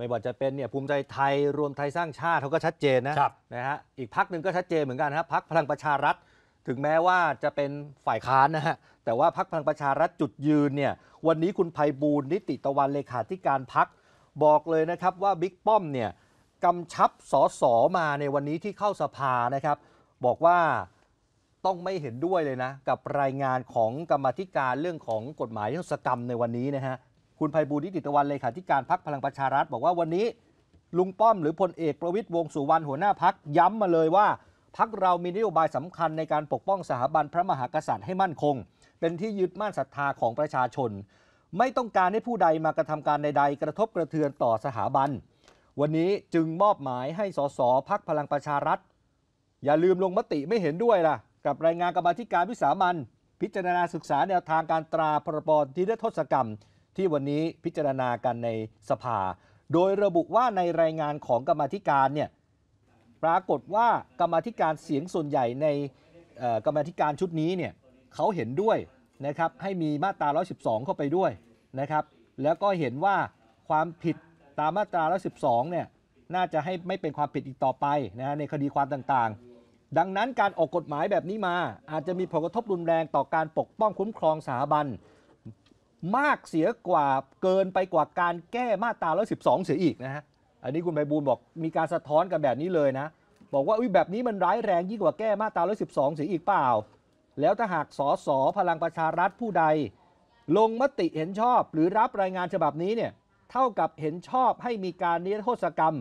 ไม่ว่าจะเป็นเนี่ยภูมิใจไทยรวมไทยสร้างชาติเขาก็ชัดเจนนะนะฮะอีกพักหนึ่งก็ชัดเจนเหมือนกันัะพักพลังประชารัฐ ถึงแม้ว่าจะเป็นฝ่ายค้านนะฮะแต่ว่าพักพลังประชารัฐจุดยืนเนี่ยวันนี้คุณภัยบูลนิติตะวันเลขาธิการพักบอกเลยนะครับว่าบิ๊กป้อมเนี่ยกำชับสอสอมาในวันนี้ที่เข้าสภานะครับบอกว่าต้องไม่เห็นด้วยเลยนะกับรายงานของกรรมธิการเรื่องของกฎหมายนิรศกรรมในวันนี้นะฮะคุณภัยบูรณิติตะวันเลขาธิการพักพลังประชารัฐ บอกว่าวันนี้ลุงป้อมหรือพลเอกประวิตยวงสุวรรณหัวหน้าพักย้ำมาเลยว่าพักเรามีนโยบายสำคัญในการปกป้องสถาบันพระมหากษัตริย์ให้มั่นคง เป็นที่ยึดมั่นศรัทธาของประชาชน ไม่ต้องการให้ผู้ใดมากระทำการใดๆกระทบกระเทือนต่อสถาบัน วันนี้จึงมอบหมายให้สสพักพลังประชารัฐ อย่าลืมลงมติไม่เห็นด้วยล่ะ กับรายงานกรรมธิการวิสามันพิจารณาศึกษาแนวทางการตราพรบ่ิร้ทศกรรมที่วันนี้พิจารณากันในสภา โดยระบุว่าในรายงานของกรรมธิการเนี่ยปรากฏว่ากรรมธิการเสียงส่วนใหญ่ในกรรมธิการชุดนี้เนี่ยเขาเห็นด้วยนะครับให้มีมาตรา 112 เข้าไปด้วยนะครับแล้วก็เห็นว่าความผิดตามมาตรา 112 เนี่ยน่าจะให้ไม่เป็นความผิดอีกต่อไปนะฮะในคดีความต่างๆ ดังนั้นการออกกฎหมายแบบนี้มา อาจจะมีผลกระทบรุนแรงต่อการปกป้องคุ้มครองสถาบันมากเสียกว่าเกินไปกว่าการแก้มาตรา112 เสียอีกนะฮะ อันนี้คุณใบบูลบอกมีการสะท้อนกันแบบนี้เลยนะ บอกว่าอุ้ยแบบนี้มันร้ายแรงยิ่งกว่าแก้มาตรา112เสียอีกเปล่า แล้วถ้าหากสสพลังประชารัฐผู้ใด ลงมติเห็นชอบหรือรับรายงานฉบับนี้เนี่ย เท่ากับเห็นชอบให้มีการนิรโทษกรรม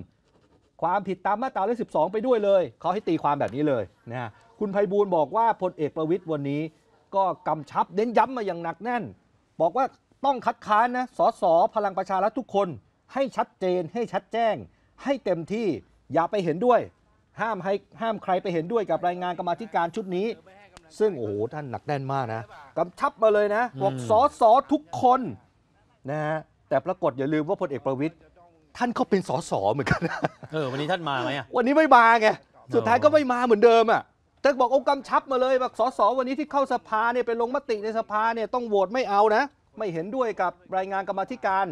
ความผิดตามมาตรา112 ไปด้วยเลย เขาให้ตีความแบบนี้เลยนะคุณไพบูลบอกว่าพลเอกประวิตยวันนี้ ก็กำชับเน้นย้ำมาอย่างหนักแน่นบอกว่าต้องคัดค้านนะ สสพลังประชารัฐทุกคน ให้ชัดเจนให้ชัดแจ้ง ให้เต็มที่อย่าไปเห็นด้วย ห้ามให้ห้ามใครไปเห็นด้วยกับรายงานกรรมธิการชุดนี้ ซึ่งโอ้โหท่านหนักแน่นมากนะกำชับมาเลยนะบอกสสทุกคนนะฮะแต่ปรากฏอย่าลืมว่าพลเอกประวิตยท่านเขาเป็นสสเหมือนกันเออวันนี้ท่านมาไหมอ่ะวันนี้ไม่มาไงสุดท้ายก็ไม่มาเหมือนเดิมอ่ะต่กบอกองค์กำชับมาเลยบอกสสวันนี้ที่เข้าสภาเนี่ยไปลงมติในสภาเนี่ยต้องโหวตไม่เอานะ ไม่เห็นด้วยกับรายงานกรรมธิการ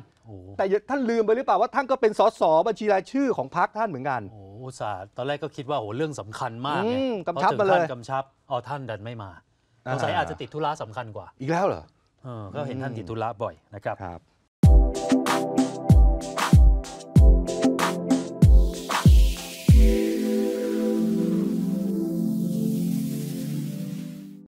แต่ท่านลืมไปหรือเปล่าว่าท่านก็เป็นสสบัญชีรายชื่อของพรรคท่านเหมือนกันโอ้สาตอนแรกก็คิดว่าโหเรื่องสำคัญมากเนี่ยกำชับมาเลยกำชับอ๋อท่านดันไม่มาสงสัยอาจจะติดธุระสำคัญกว่า อีกแล้วเหรอก็เห็นท่านติดธุระบ่อยนะครับ